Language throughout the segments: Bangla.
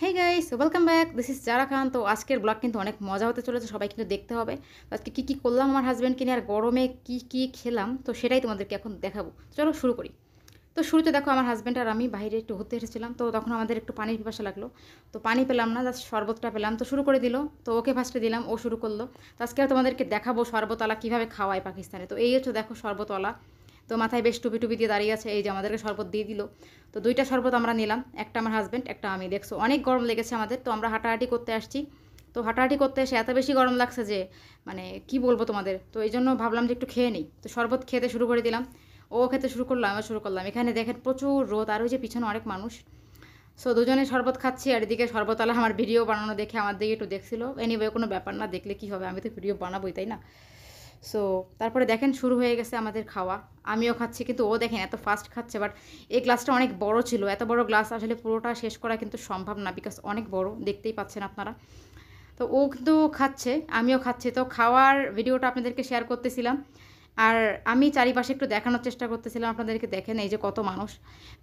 hey guys welcome back this is Zara Khan তো আজকের ব্লগ কিন্তু অনেক মজা হতে চলেছে সবাই কিন্তু দেখতে হবে তো আজকে কী কী করলাম আমার হাজব্যান্ডকে নিয়ে আর গরমে কী কী খেলাম তো সেটাই তোমাদেরকে এখন দেখাবো চলো শুরু করি তো শুরুতে দেখো আমার হাজব্যান্ড আর আমি বাইরে একটু ঘুরতে এসেছিলাম তো তখন আমাদের একটু পানির পিপাসা লাগলো তো পানি পেলাম না জাস্ট শরবতটা পেলাম তো শুরু করে দিল তো ওকে ফার্স্টে দিলাম ও শুরু করলো তো আজকে আর তোমাদেরকে দেখাবো শরবতওয়ালা কীভাবে খাওয়ায় পাকিস্তানে তো এই হচ্ছে দেখো শরবতওয়ালা তো মাথায় বেশ টুপি টুপি দিয়ে দাঁড়িয়ে আছে এই যে আমাদেরকে শরবত দিয়ে দিল তো দুইটা শরবত আমরা নিলাম একটা আমার হাজব্যান্ড একটা আমি দেখছো অনেক গরম লেগেছে আমাদের তো আমরা হাঁটাহাঁটি করতে আসছি তো হাঁটাহাঁটি করতে এসে এত বেশি গরম লাগছে যে মানে কি বলবো তোমাদের তো এই জন্য ভাবলাম যে একটু খেয়ে নিই তো শরবত খেতে শুরু করে দিলাম ও খেতে শুরু করলো আমিও শুরু করলাম এখানে দেখেন প্রচুর রোদ আর ওই যে পিছনে অনেক মানুষ সো দুজনে শরবত খাচ্ছি আর এদিকে আলা আমার ভিডিও বানানো দেখে আমার দিকে একটু দেখছিল এনিওয়ে কোনো ব্যাপার না দেখলে কি হবে আমি তো ভিডিও বানাবোই তাই না সো তারপরে দেখেন শুরু হয়ে গেছে আমাদের খাওয়া আমিও খাচ্ছি কিন্তু ও দেখেন এত ফাস্ট খাচ্ছে বাট এই গ্লাসটা অনেক বড় ছিল এত বড় গ্লাস আসলে পুরোটা শেষ করা কিন্তু সম্ভব না বিকজ অনেক বড় দেখতেই পাচ্ছেন আপনারা তো ও কিন্তু খাচ্ছে আমিও খাচ্ছি তো খাওয়ার ভিডিওটা আপনাদেরকে শেয়ার করতেছিলাম আর আমি চারিপাশে একটু দেখানোর চেষ্টা করতেছিলাম আপনাদেরকে দেখেন এই যে কত মানুষ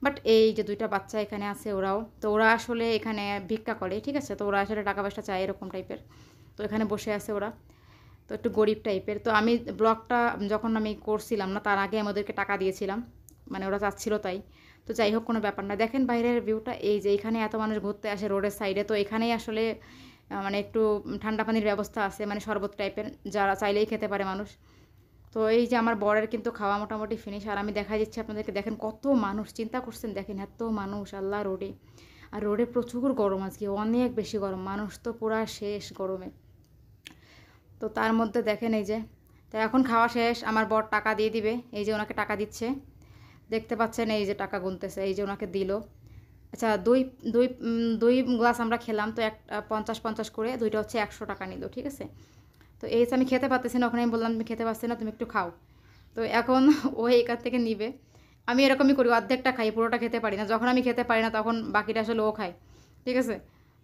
বাট এই যে দুইটা বাচ্চা এখানে আছে ওরাও তো ওরা আসলে এখানে ভিক্ষা করে ঠিক আছে তো ওরা আসলে টাকা পয়সা চায় এরকম টাইপের তো এখানে বসে আছে ওরা একটু গরিব টাইপের তো আমি ব্লগটা যখন আমি করছিলাম না তার আগে আমাদেরকে টাকা দিয়েছিলাম মানে ওরা চাচ্ছিল তাই তো যাই হোক কোনো ব্যাপার না দেখেন বাইরের ভিউটা এই যে এখানে এত মানুষ ঘুরতে আসে রোডের সাইডে তো এখানেই আসলে মানে একটু ঠান্ডা পানির ব্যবস্থা আছে মানে শরবত টাইপের যারা চাইলেই খেতে পারে মানুষ তো এই যে আমার বরের কিন্তু খাওয়া মোটামুটি ফিনিশ আর আমি দেখা যাচ্ছি আপনাদেরকে দেখেন কত মানুষ চিন্তা করছেন দেখেন এত মানুষ আল্লাহ রোডে আর রোডে প্রচুর গরম আজকে অনেক বেশি গরম মানুষ তো পুরা শেষ গরমে তো তার মধ্যে দেখেন এই যে তো এখন খাওয়া শেষ আমার বর টাকা দিয়ে দিবে এই যে ওনাকে টাকা দিচ্ছে দেখতে পাচ্ছেন এই যে টাকা গুনতেছে এই যে ওনাকে দিল আচ্ছা দুই দুই দুই গ্লাস আমরা খেলাম তো এক পঞ্চাশ পঞ্চাশ করে দুইটা হচ্ছে একশো টাকা নিল ঠিক আছে তো এই আমি খেতে পারতেছি না ওখানে আমি বললাম তুমি খেতে পারছি না তুমি একটু খাও তো এখন ও এইখান থেকে নিবে আমি এরকমই করি অর্ধেকটা খাই পুরোটা খেতে পারি না যখন আমি খেতে পারি না তখন বাকিটা আসলে ও খায় ঠিক আছে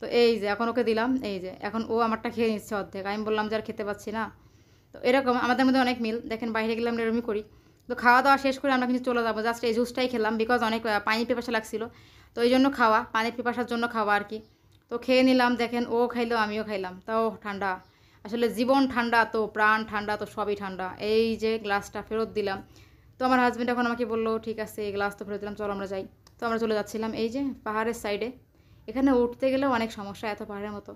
তো এই যে এখন ওকে দিলাম এই যে এখন ও আমারটা খেয়ে নিচ্ছে অর্ধেক আমি বললাম যে আর খেতে পাচ্ছি না তো এরকম আমাদের মধ্যে অনেক মিল দেখেন বাইরে গেলাম এরমই এরকমই করি তো খাওয়া দাওয়া শেষ করে আমরা কিন্তু চলে যাবো জাস্ট এই জুসটাই খেলাম বিকজ অনেক পানি পিপাসা লাগছিলো তো এই জন্য খাওয়া পানির পিপাসার জন্য খাওয়া আর কি তো খেয়ে নিলাম দেখেন ও খাইলো আমিও খাইলাম তাও ঠান্ডা আসলে জীবন ঠান্ডা তো প্রাণ ঠান্ডা তো সবই ঠান্ডা এই যে গ্লাসটা ফেরত দিলাম তো আমার হাজব্যান্ড এখন আমাকে বললো ঠিক আছে এই গ্লাস তো ফেরত দিলাম চলো আমরা যাই তো আমরা চলে যাচ্ছিলাম এই যে পাহাড়ের সাইডে এখানে উঠতে গেলেও অনেক সমস্যা এত পাহাড়ের মতো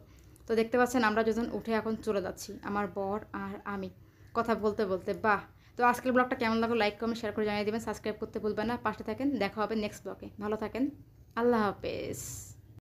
তো দেখতে পাচ্ছেন আমরা যখন উঠে এখন চলে যাচ্ছি আমার বর আর আমি কথা বলতে বলতে বাহ তো আজকের ব্লগটা কেমন লাগলো লাইক কমেন্ট শেয়ার করে জানিয়ে দেবেন সাবস্ক্রাইব করতে ভুলবেন না পাশে থাকেন দেখা হবে নেক্সট ব্লগে ভালো থাকেন আল্লাহ হাফেজ